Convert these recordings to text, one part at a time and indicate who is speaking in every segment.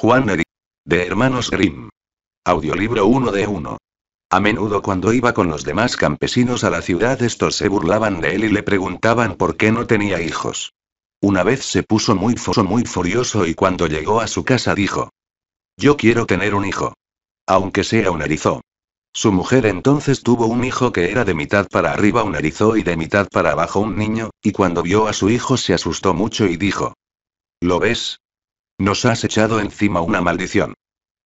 Speaker 1: Juan Eric. De Hermanos Grimm. Audiolibro 1 de 1. A menudo cuando iba con los demás campesinos a la ciudad estos se burlaban de él y le preguntaban por qué no tenía hijos. Una vez se puso muy foso muy furioso y cuando llegó a su casa dijo. Yo quiero tener un hijo. Aunque sea un erizo. Su mujer entonces tuvo un hijo que era de mitad para arriba un erizo y de mitad para abajo un niño, y cuando vio a su hijo se asustó mucho y dijo. ¿Lo ves? Nos has echado encima una maldición.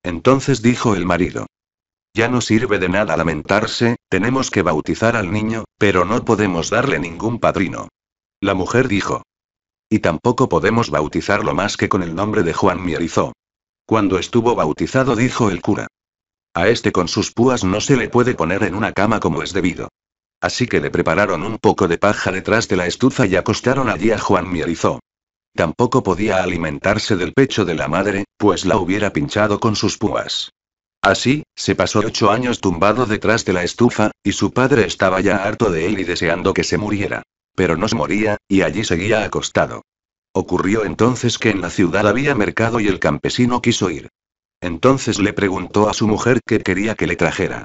Speaker 1: Entonces dijo el marido. Ya no sirve de nada lamentarse, tenemos que bautizar al niño, pero no podemos darle ningún padrino. La mujer dijo. Y tampoco podemos bautizarlo más que con el nombre de Juan Mierizó. Cuando estuvo bautizado dijo el cura. A este con sus púas no se le puede poner en una cama como es debido. Así que le prepararon un poco de paja detrás de la estufa y acostaron allí a Juan Mierizó. Tampoco podía alimentarse del pecho de la madre, pues la hubiera pinchado con sus púas. Así, se pasó ocho años tumbado detrás de la estufa, y su padre estaba ya harto de él y deseando que se muriera. Pero no se moría, y allí seguía acostado. Ocurrió entonces que en la ciudad había mercado y el campesino quiso ir. Entonces le preguntó a su mujer qué quería que le trajera.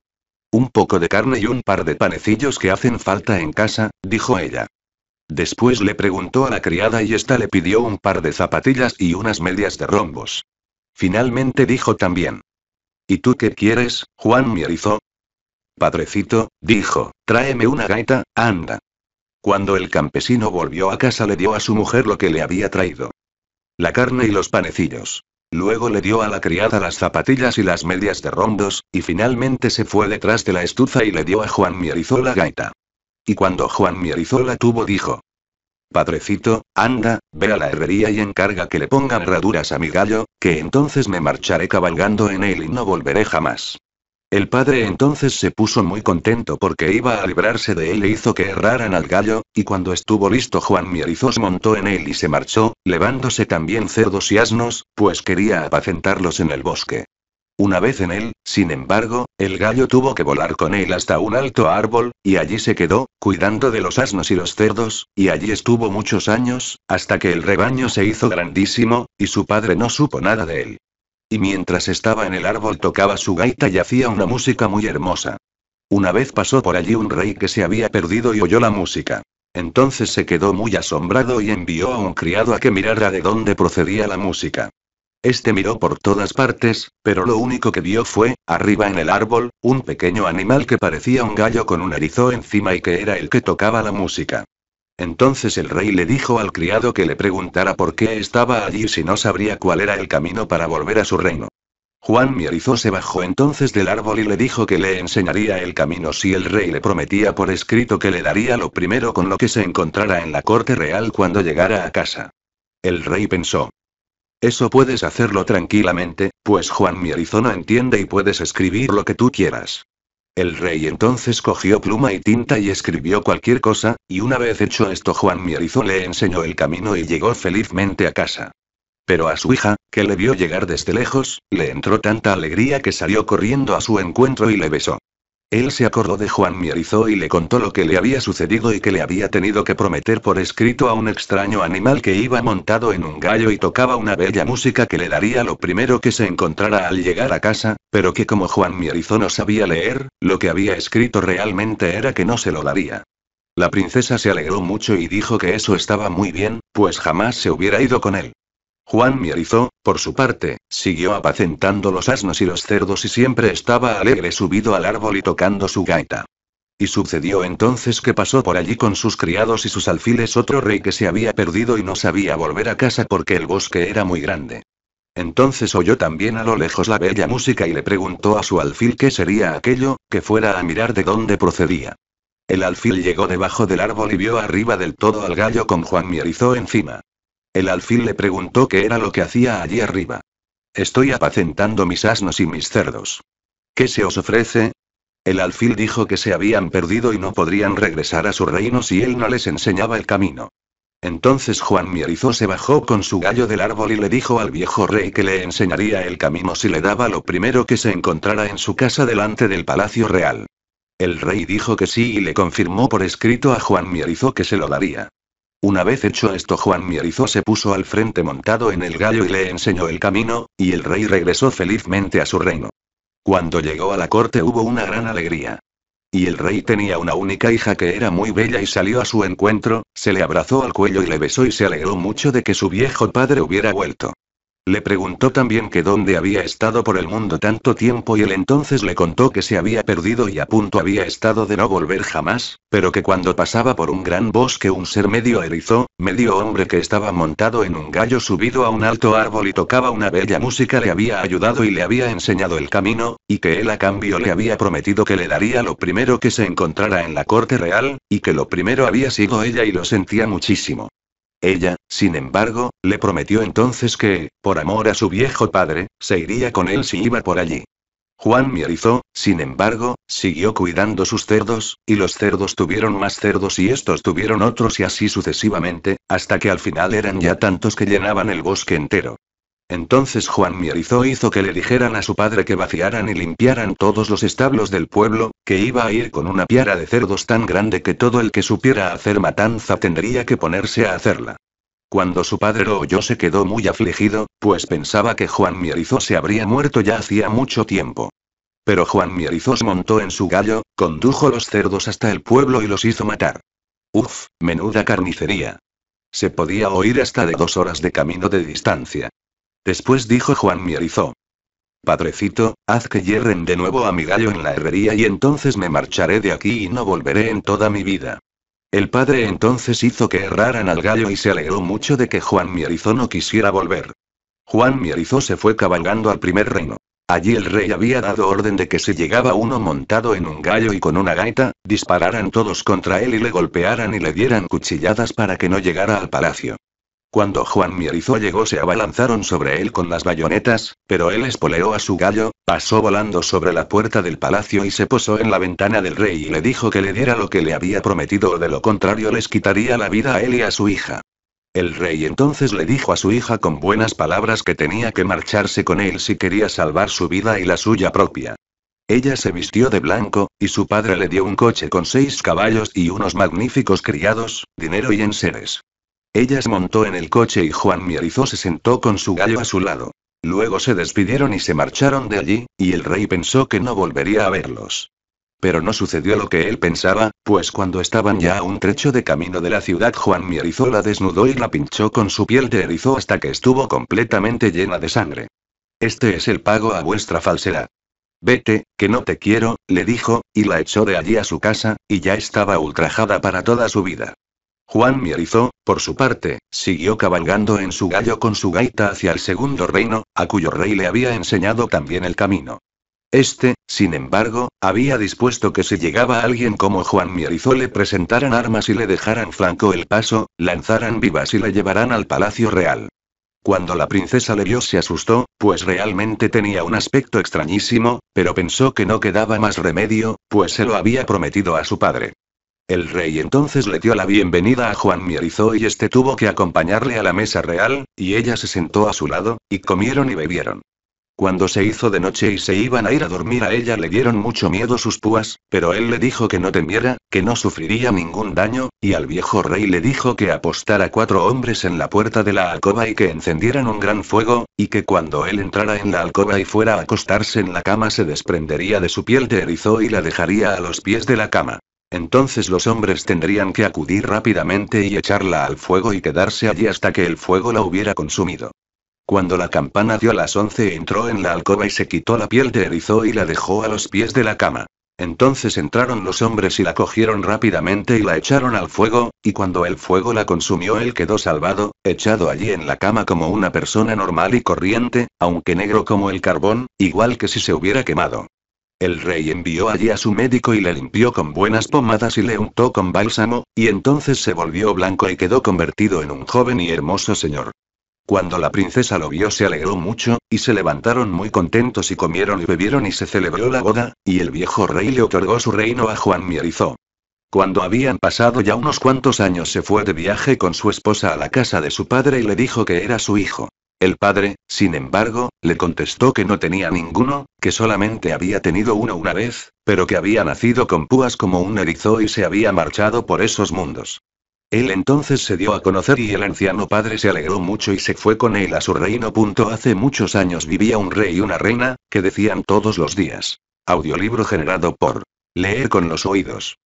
Speaker 1: Un poco de carne y un par de panecillos que hacen falta en casa, dijo ella. Después le preguntó a la criada y ésta le pidió un par de zapatillas y unas medias de rombos. Finalmente dijo también. ¿Y tú qué quieres, Juan Mierizo? Padrecito, dijo, tráeme una gaita, anda. Cuando el campesino volvió a casa le dio a su mujer lo que le había traído. La carne y los panecillos. Luego le dio a la criada las zapatillas y las medias de rombos, y finalmente se fue detrás de la estufa y le dio a Juan Mierizo la gaita. Y cuando Juan la tuvo dijo. Padrecito, anda, ve a la herrería y encarga que le pongan herraduras a mi gallo, que entonces me marcharé cabalgando en él y no volveré jamás. El padre entonces se puso muy contento porque iba a librarse de él e hizo que erraran al gallo, y cuando estuvo listo Juan Mierizos montó en él y se marchó, levándose también cerdos y asnos, pues quería apacentarlos en el bosque. Una vez en él, sin embargo, el gallo tuvo que volar con él hasta un alto árbol, y allí se quedó, cuidando de los asnos y los cerdos, y allí estuvo muchos años, hasta que el rebaño se hizo grandísimo, y su padre no supo nada de él. Y mientras estaba en el árbol tocaba su gaita y hacía una música muy hermosa. Una vez pasó por allí un rey que se había perdido y oyó la música. Entonces se quedó muy asombrado y envió a un criado a que mirara de dónde procedía la música. Este miró por todas partes, pero lo único que vio fue, arriba en el árbol, un pequeño animal que parecía un gallo con un erizo encima y que era el que tocaba la música. Entonces el rey le dijo al criado que le preguntara por qué estaba allí si no sabría cuál era el camino para volver a su reino. Juan erizo se bajó entonces del árbol y le dijo que le enseñaría el camino si el rey le prometía por escrito que le daría lo primero con lo que se encontrara en la corte real cuando llegara a casa. El rey pensó, eso puedes hacerlo tranquilamente, pues Juan no entiende y puedes escribir lo que tú quieras. El rey entonces cogió pluma y tinta y escribió cualquier cosa, y una vez hecho esto Juan Mierizo le enseñó el camino y llegó felizmente a casa. Pero a su hija, que le vio llegar desde lejos, le entró tanta alegría que salió corriendo a su encuentro y le besó. Él se acordó de Juan Mierizo y le contó lo que le había sucedido y que le había tenido que prometer por escrito a un extraño animal que iba montado en un gallo y tocaba una bella música que le daría lo primero que se encontrara al llegar a casa, pero que como Juan Mierizo no sabía leer, lo que había escrito realmente era que no se lo daría. La princesa se alegró mucho y dijo que eso estaba muy bien, pues jamás se hubiera ido con él. Juan Mierizo, por su parte, siguió apacentando los asnos y los cerdos y siempre estaba alegre subido al árbol y tocando su gaita. Y sucedió entonces que pasó por allí con sus criados y sus alfiles otro rey que se había perdido y no sabía volver a casa porque el bosque era muy grande. Entonces oyó también a lo lejos la bella música y le preguntó a su alfil qué sería aquello, que fuera a mirar de dónde procedía. El alfil llegó debajo del árbol y vio arriba del todo al gallo con Juan Mierizo encima. El alfil le preguntó qué era lo que hacía allí arriba. Estoy apacentando mis asnos y mis cerdos. ¿Qué se os ofrece? El alfil dijo que se habían perdido y no podrían regresar a su reino si él no les enseñaba el camino. Entonces Juan Mierizo se bajó con su gallo del árbol y le dijo al viejo rey que le enseñaría el camino si le daba lo primero que se encontrara en su casa delante del palacio real. El rey dijo que sí y le confirmó por escrito a Juan Mierizo que se lo daría. Una vez hecho esto, Juan Mierizo se puso al frente montado en el gallo y le enseñó el camino, y el rey regresó felizmente a su reino. Cuando llegó a la corte hubo una gran alegría. Y el rey tenía una única hija que era muy bella y salió a su encuentro, se le abrazó al cuello y le besó y se alegró mucho de que su viejo padre hubiera vuelto. Le preguntó también que dónde había estado por el mundo tanto tiempo y él entonces le contó que se había perdido y a punto había estado de no volver jamás, pero que cuando pasaba por un gran bosque un ser medio erizo, medio hombre que estaba montado en un gallo subido a un alto árbol y tocaba una bella música le había ayudado y le había enseñado el camino, y que él a cambio le había prometido que le daría lo primero que se encontrara en la corte real, y que lo primero había sido ella y lo sentía muchísimo. Ella, sin embargo, le prometió entonces que, por amor a su viejo padre, se iría con él si iba por allí. Juan Mierizó, sin embargo, siguió cuidando sus cerdos, y los cerdos tuvieron más cerdos y estos tuvieron otros y así sucesivamente, hasta que al final eran ya tantos que llenaban el bosque entero. Entonces Juan Mierizo hizo que le dijeran a su padre que vaciaran y limpiaran todos los establos del pueblo, que iba a ir con una piara de cerdos tan grande que todo el que supiera hacer matanza tendría que ponerse a hacerla. Cuando su padre lo oyó se quedó muy afligido, pues pensaba que Juan Mierizo se habría muerto ya hacía mucho tiempo. Pero Juan se montó en su gallo, condujo los cerdos hasta el pueblo y los hizo matar. Uf, menuda carnicería. Se podía oír hasta de dos horas de camino de distancia. Después dijo Juan Mierizó. Padrecito, haz que hierren de nuevo a mi gallo en la herrería y entonces me marcharé de aquí y no volveré en toda mi vida. El padre entonces hizo que erraran al gallo y se alegró mucho de que Juan Mierizó no quisiera volver. Juan Mierizó se fue cabalgando al primer reino. Allí el rey había dado orden de que si llegaba uno montado en un gallo y con una gaita, dispararan todos contra él y le golpearan y le dieran cuchilladas para que no llegara al palacio. Cuando Juan Mierizo llegó se abalanzaron sobre él con las bayonetas, pero él espoleó a su gallo, pasó volando sobre la puerta del palacio y se posó en la ventana del rey y le dijo que le diera lo que le había prometido o de lo contrario les quitaría la vida a él y a su hija. El rey entonces le dijo a su hija con buenas palabras que tenía que marcharse con él si quería salvar su vida y la suya propia. Ella se vistió de blanco, y su padre le dio un coche con seis caballos y unos magníficos criados, dinero y enseres se montó en el coche y Juan Mierizo se sentó con su gallo a su lado. Luego se despidieron y se marcharon de allí, y el rey pensó que no volvería a verlos. Pero no sucedió lo que él pensaba, pues cuando estaban ya a un trecho de camino de la ciudad Juan Mierizo la desnudó y la pinchó con su piel de erizo hasta que estuvo completamente llena de sangre. Este es el pago a vuestra falsedad. Vete, que no te quiero, le dijo, y la echó de allí a su casa, y ya estaba ultrajada para toda su vida. Juan Mierizo, por su parte, siguió cabalgando en su gallo con su gaita hacia el segundo reino, a cuyo rey le había enseñado también el camino. Este, sin embargo, había dispuesto que si llegaba alguien como Juan Mierizo le presentaran armas y le dejaran flanco el paso, lanzaran vivas y le llevaran al palacio real. Cuando la princesa le vio se asustó, pues realmente tenía un aspecto extrañísimo, pero pensó que no quedaba más remedio, pues se lo había prometido a su padre. El rey entonces le dio la bienvenida a Juan Mierizo y este tuvo que acompañarle a la mesa real, y ella se sentó a su lado, y comieron y bebieron. Cuando se hizo de noche y se iban a ir a dormir a ella le dieron mucho miedo sus púas, pero él le dijo que no temiera, que no sufriría ningún daño, y al viejo rey le dijo que apostara cuatro hombres en la puerta de la alcoba y que encendieran un gran fuego, y que cuando él entrara en la alcoba y fuera a acostarse en la cama se desprendería de su piel de erizo y la dejaría a los pies de la cama. Entonces los hombres tendrían que acudir rápidamente y echarla al fuego y quedarse allí hasta que el fuego la hubiera consumido. Cuando la campana dio las once entró en la alcoba y se quitó la piel de erizo y la dejó a los pies de la cama. Entonces entraron los hombres y la cogieron rápidamente y la echaron al fuego, y cuando el fuego la consumió él quedó salvado, echado allí en la cama como una persona normal y corriente, aunque negro como el carbón, igual que si se hubiera quemado. El rey envió allí a su médico y le limpió con buenas pomadas y le untó con bálsamo, y entonces se volvió blanco y quedó convertido en un joven y hermoso señor. Cuando la princesa lo vio se alegró mucho, y se levantaron muy contentos y comieron y bebieron y se celebró la boda, y el viejo rey le otorgó su reino a Juan Mierizó. Cuando habían pasado ya unos cuantos años se fue de viaje con su esposa a la casa de su padre y le dijo que era su hijo. El padre, sin embargo, le contestó que no tenía ninguno, que solamente había tenido uno una vez, pero que había nacido con púas como un erizo y se había marchado por esos mundos. Él entonces se dio a conocer y el anciano padre se alegró mucho y se fue con él a su reino. Hace muchos años vivía un rey y una reina, que decían todos los días. Audiolibro generado por Leer con los oídos.